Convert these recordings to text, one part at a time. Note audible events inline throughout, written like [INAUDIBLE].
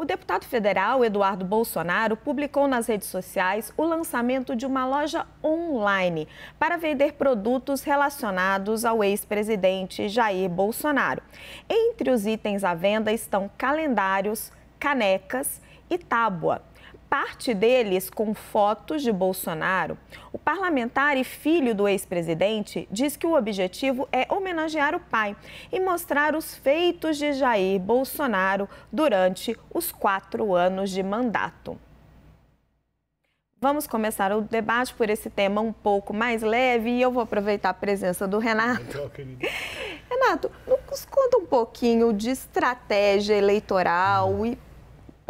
O deputado federal Eduardo Bolsonaro publicou nas redes sociais o lançamento de uma loja online para vender produtos relacionados ao ex-presidente Jair Bolsonaro. Entre os itens à venda estão calendários, canecas e tábua parte deles com fotos de Bolsonaro, o parlamentar e filho do ex-presidente diz que o objetivo é homenagear o pai e mostrar os feitos de Jair Bolsonaro durante os quatro anos de mandato. Vamos começar o debate por esse tema um pouco mais leve e eu vou aproveitar a presença do Renato. Legal, então, Renato, nos conta um pouquinho de estratégia eleitoral e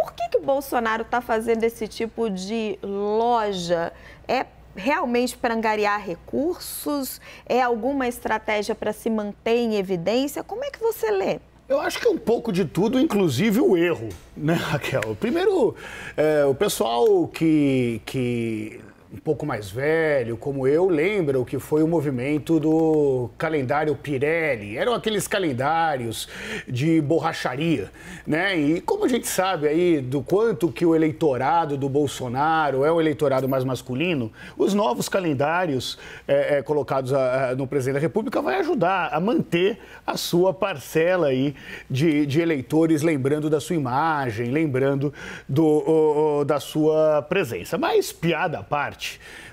por que, que o Bolsonaro está fazendo esse tipo de loja? É realmente para angariar recursos? É alguma estratégia para se manter em evidência? Como é que você lê? Eu acho que é um pouco de tudo, inclusive o erro, né, [LAUGHS] Raquel? Primeiro, é, o pessoal que, que um pouco mais velho, como eu, lembra o que foi o movimento do calendário Pirelli. Eram aqueles calendários de borracharia, né? E como a gente sabe aí do quanto que o eleitorado do Bolsonaro é um eleitorado mais masculino, os novos calendários é, é, colocados a, ah, a, ah, no presidente da República vai ajudar a manter a sua parcela aí de, de eleitores lembrando da sua imagem, lembrando do, o, o, da sua presença. Mas piada à parte,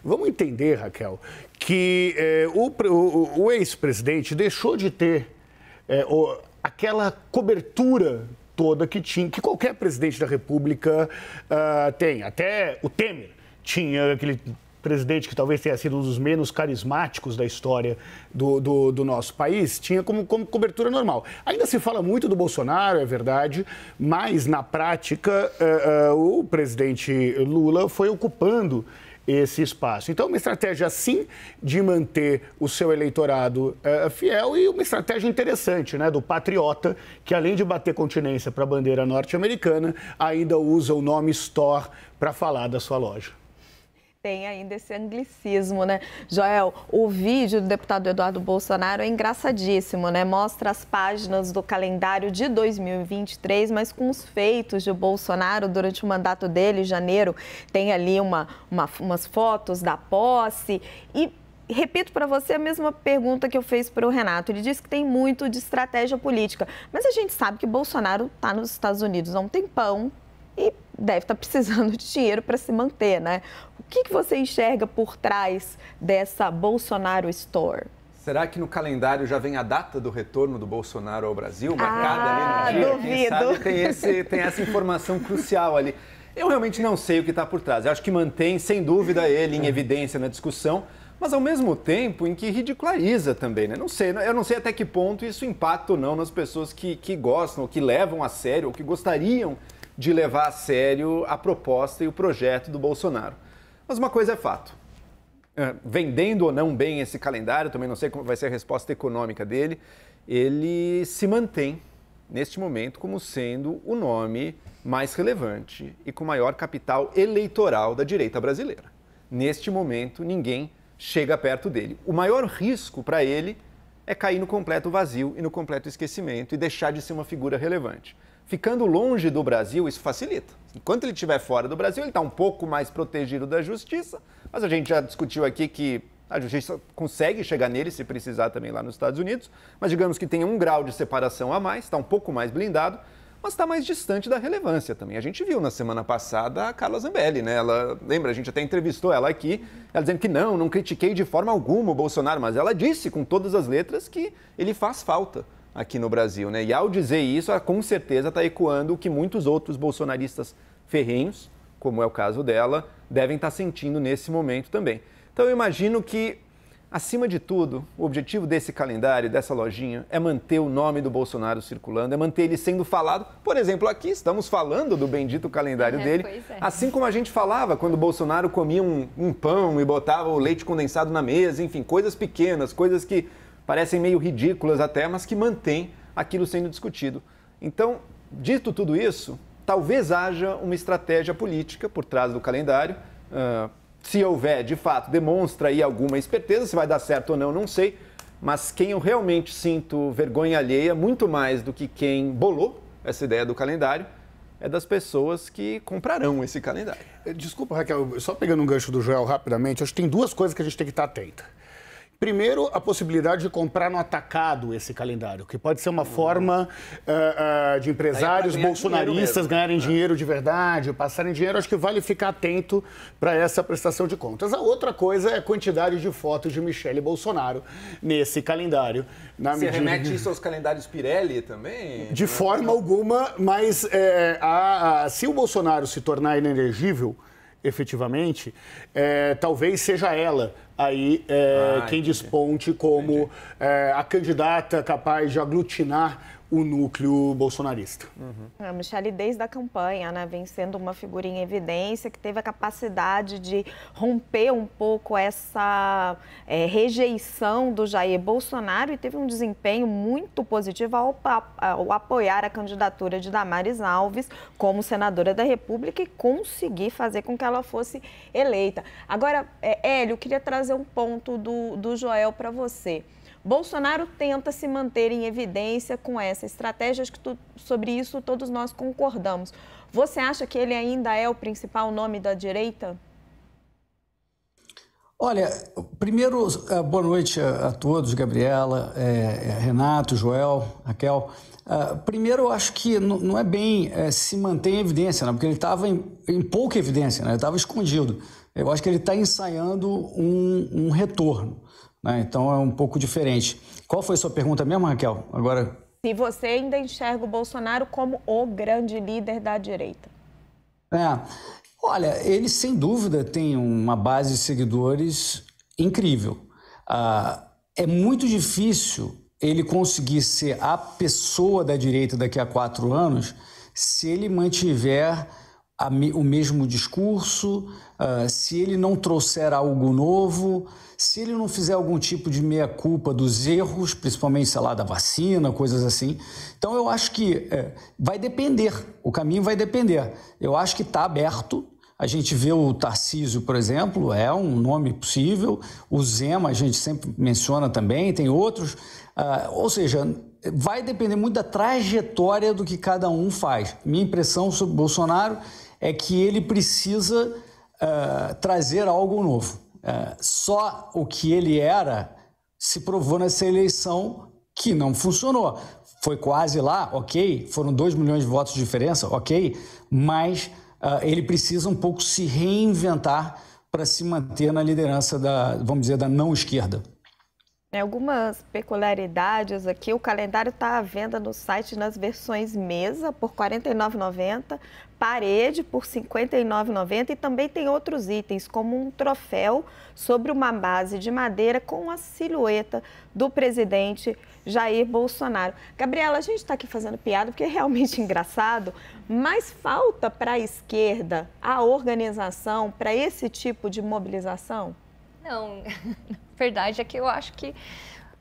Vamos entender, Raquel, que eh, o, o, o ex-presidente deixou de ter eh, o, aquela cobertura toda que tinha, que qualquer presidente da República uh, tem. Até o Temer tinha aquele presidente que talvez tenha sido um dos menos carismáticos da história do, do, do, nosso país, tinha como, como cobertura normal. Ainda se fala muito do Bolsonaro, é verdade, mas na prática uh, uh, o presidente Lula foi ocupando esse espaço. Então, uma estratégia, sim, de manter o seu eleitorado é, fiel e uma estratégia interessante, né, do patriota, que além de bater continência para a bandeira norte-americana, ainda usa o nome Store para falar da sua loja tem ainda esse anglicismo, né? Joel, o vídeo do deputado Eduardo Bolsonaro é engraçadíssimo, né? Mostra as páginas do calendário de 2023, mas com os feitos de Bolsonaro durante o mandato dele, em janeiro, tem ali uma, uma umas fotos da posse e repito para você a mesma pergunta que eu fiz para o Renato. Ele disse que tem muito de estratégia política, mas a gente sabe que Bolsonaro está nos Estados Unidos há um tempão e deve estar tá precisando de dinheiro para se manter, né? que, que você enxerga por trás dessa Bolsonaro Store? Será que no calendário já vem a data do retorno do Bolsonaro ao Brasil, marcada ah, ali no ah, dia? Duvido. Sabe, tem, esse, tem essa informação crucial ali. Eu realmente não sei o que está por trás. Eu acho que mantém, sem dúvida, ele em evidência na discussão, mas ao mesmo tempo em que ridiculariza também, né? Não sei, né? eu não sei até que ponto isso impacta ou não nas pessoas que, que gostam, ou que levam a sério, ou que gostariam de levar a sério a proposta e o projeto do Bolsonaro. Mas uma coisa é fato. É, vendendo ou não bem esse calendário, também não sei como vai ser a resposta econômica dele, ele se mantém neste momento como sendo o nome mais relevante e com maior capital eleitoral da direita brasileira. Neste momento, ninguém chega perto dele. O maior risco para ele é cair no completo vazio e no completo esquecimento e deixar de ser uma figura relevante. Ficando longe do Brasil, isso facilita. Enquanto ele estiver fora do Brasil, ele está um pouco mais protegido da justiça, mas a gente já discutiu aqui que a justiça consegue chegar nele se precisar também lá nos Estados Unidos, mas digamos que tem um grau de separação a mais, está um pouco mais blindado, mas está mais distante da relevância também. A gente viu na semana passada a Carla Zambelli, né? Ela, lembra, a gente até entrevistou ela aqui, ela dizendo que não, não critiquei de forma alguma o Bolsonaro, mas ela disse com todas as letras que ele faz falta aqui no Brasil. Né? E ao dizer isso, ela com certeza está ecoando o que muitos outros bolsonaristas ferrenhos, como é o caso dela, devem estar tá sentindo nesse momento também. Então eu imagino que, acima de tudo, o objetivo desse calendário, dessa lojinha, é manter o nome do Bolsonaro circulando, é manter ele sendo falado. Por exemplo, aqui estamos falando do bendito calendário é, dele, é. assim como a gente falava quando o Bolsonaro comia um, um pão e botava o leite condensado na mesa, enfim, coisas pequenas, coisas que parecem meio ridículas até, mas que mantém aquilo sendo discutido. Então, dito tudo isso, talvez haja uma estratégia política por trás do calendário. Uh, se houver, de fato, demonstra aí alguma esperteza, se vai dar certo ou não, não sei. Mas quem eu realmente sinto vergonha alheia, muito mais do que quem bolou essa ideia do calendário, é das pessoas que comprarão esse calendário. Desculpa, Raquel, só pegando um gancho do Joel rapidamente, acho que tem duas coisas que a gente tem que estar atenta. Primeiro, a possibilidade de comprar no atacado esse calendário, que pode ser uma hum. forma uh, uh, de empresários ganhar bolsonaristas dinheiro né? ganharem é. dinheiro de verdade, passarem dinheiro. Acho que vale ficar atento para essa prestação de contas. A outra coisa é a quantidade de fotos de Michele Bolsonaro nesse calendário. Na Você medida... remete isso aos calendários Pirelli também? De é forma alguma, mas é, a, a, se o Bolsonaro se tornar inelegível, efetivamente, é, talvez seja ela aí é, ah, quem entendi. desponte como é, a candidata capaz de aglutinar o núcleo bolsonarista. Uhum. A desde da campanha, né, vem sendo uma figura em evidência que teve a capacidade de romper um pouco essa é, rejeição do Jair Bolsonaro e teve um desempenho muito positivo ao, ao apoiar a candidatura de Damares Alves como senadora da República e conseguir fazer com que ela fosse eleita. Agora, é, Hélio, eu queria trazer um ponto do, do Joel para você. Bolsonaro tenta se manter em evidência com essa estratégia, acho que tu, sobre isso todos nós concordamos. Você acha que ele ainda é o principal nome da direita? Olha, primeiro, eh, boa noite a todos, Gabriela, é, Renato, Joel, Raquel. Uh, primeiro, eu acho que não é bem é, se manter em evidência, né? porque ele estava em, em, pouca evidência, né? ele estava escondido. Eu acho que ele está ensaiando um, um retorno. Né? Então é um pouco diferente. Qual foi a sua pergunta mesmo, Raquel? Agora. Se você ainda enxerga o Bolsonaro como o grande líder da direita. É. Olha, ele sem dúvida tem uma base de seguidores incrível. Ah, é muito difícil ele conseguir ser a pessoa da direita daqui a quatro anos se ele mantiver o mesmo discurso, uh, se ele não trouxer algo novo, se ele não fizer algum tipo de meia-culpa dos erros, principalmente, sei lá, da vacina, coisas assim. Então, eu acho que é, vai depender, o caminho vai depender. Eu acho que está aberto. A gente vê o Tarcísio, por exemplo, é um nome possível. O Zema, a gente sempre menciona também, tem outros. Uh, ou seja, vai depender muito da trajetória do que cada um faz. Minha impressão sobre Bolsonaro é que ele precisa uh, trazer algo novo. Uh, só o que ele era se provou nessa eleição que não funcionou. Foi quase lá, ok, foram 2 milhões de votos de diferença, ok, mas uh, ele precisa um pouco se reinventar para se manter na liderança da, vamos dizer, da não esquerda. Né, algumas peculiaridades aqui, o calendário está à venda no site nas versões mesa por R$ 49,90, parede por R$ 59,90 e também tem outros itens, como um troféu sobre uma base de madeira com a silhueta do presidente Jair Bolsonaro. Gabriela, a gente está aqui fazendo piada porque é realmente [LAUGHS] engraçado, mas falta para a esquerda a organização para esse tipo de mobilização? não. [LAUGHS] verdade é que eu acho que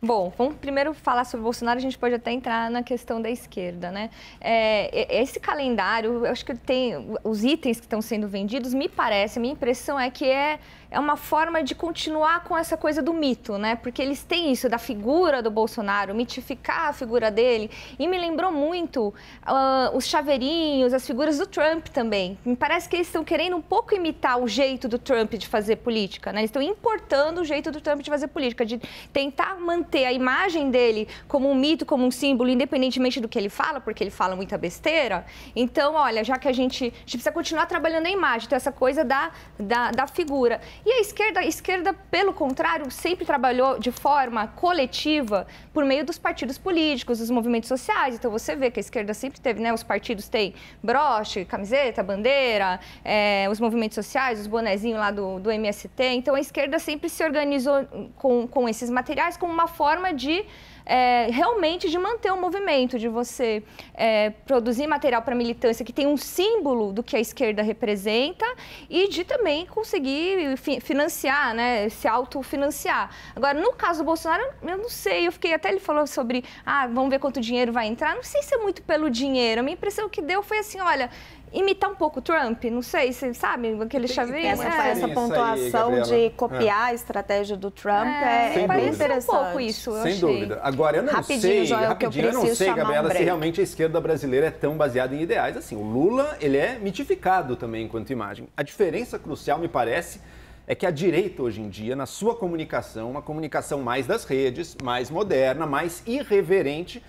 Bom, vamos primeiro falar sobre Bolsonaro, a gente pode até entrar na questão da esquerda, né? É, esse calendário, eu acho que tem os itens que estão sendo vendidos, me parece, a minha impressão é que é, é uma forma de continuar com essa coisa do mito, né? Porque eles têm isso da figura do Bolsonaro, mitificar a figura dele. E me lembrou muito uh, os chaveirinhos, as figuras do Trump também. Me parece que eles estão querendo um pouco imitar o jeito do Trump de fazer política, né? Eles estão importando o jeito do Trump de fazer política, de tentar manter manter a imagem dele como um mito, como um símbolo, independentemente do que ele fala, porque ele fala muita besteira. Então, olha, já que a gente, a gente precisa continuar trabalhando a imagem, então essa coisa da, da, da figura. E a esquerda, a esquerda, pelo contrário, sempre trabalhou de forma coletiva por meio dos partidos políticos, dos movimentos sociais. Então você vê que a esquerda sempre teve, né? Os partidos têm broche, camiseta, bandeira, é, os movimentos sociais, os bonezinhos lá do, do MST. Então a esquerda sempre se organizou com, com esses materiais como uma forma de é, realmente de manter o movimento, de você é, produzir material para militância que tem um símbolo do que a esquerda representa e de também conseguir fi financiar, né, se autofinanciar. Agora, no caso do Bolsonaro, eu não sei, eu fiquei até ele falou sobre, ah, vamos ver quanto dinheiro vai entrar. Não sei se é muito pelo dinheiro. A minha impressão que deu foi assim, olha, imitar um pouco o Trump, não sei, você sabe, aquele chaveiro Essa, é. essa pontuação aí, de copiar é. a estratégia do Trump é, é bem interessante. um pouco isso, Sem achei. dúvida. Agora, eu não rapidinho, sei, Joel, rapidinho, eu, eu não sei, Gabriela, um se realmente a esquerda brasileira é tão baseada em ideais assim. O Lula, ele é mitificado também enquanto imagem. A diferença crucial, me parece, é que a direita hoje em dia, na sua comunicação, uma comunicação mais das redes, mais moderna, mais irreverente,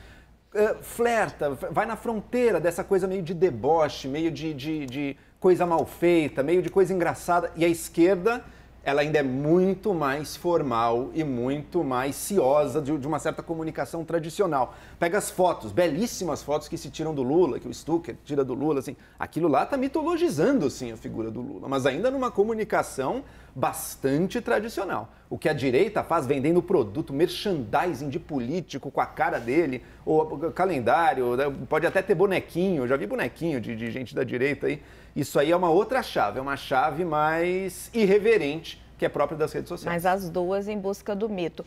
eh, flerta, vai na fronteira dessa coisa meio de deboche, meio de, de, de coisa mal feita, meio de coisa engraçada. E a esquerda, ela ainda é muito mais formal e muito mais ciosa de, de, uma certa comunicação tradicional. Pega as fotos, belíssimas fotos que se tiram do Lula, que o Stucker tira do Lula, assim. Aquilo lá tá mitologizando, sim, a figura do Lula, mas ainda numa comunicação bastante tradicional. O que a direita faz vendendo produto, merchandising de político com a cara dele, ou calendário, né, pode até ter bonequinho, já vi bonequinho de, de gente da direita aí. Isso aí é uma outra chave, é uma chave mais irreverente, que é própria das redes sociais. Mas as duas em busca do mito.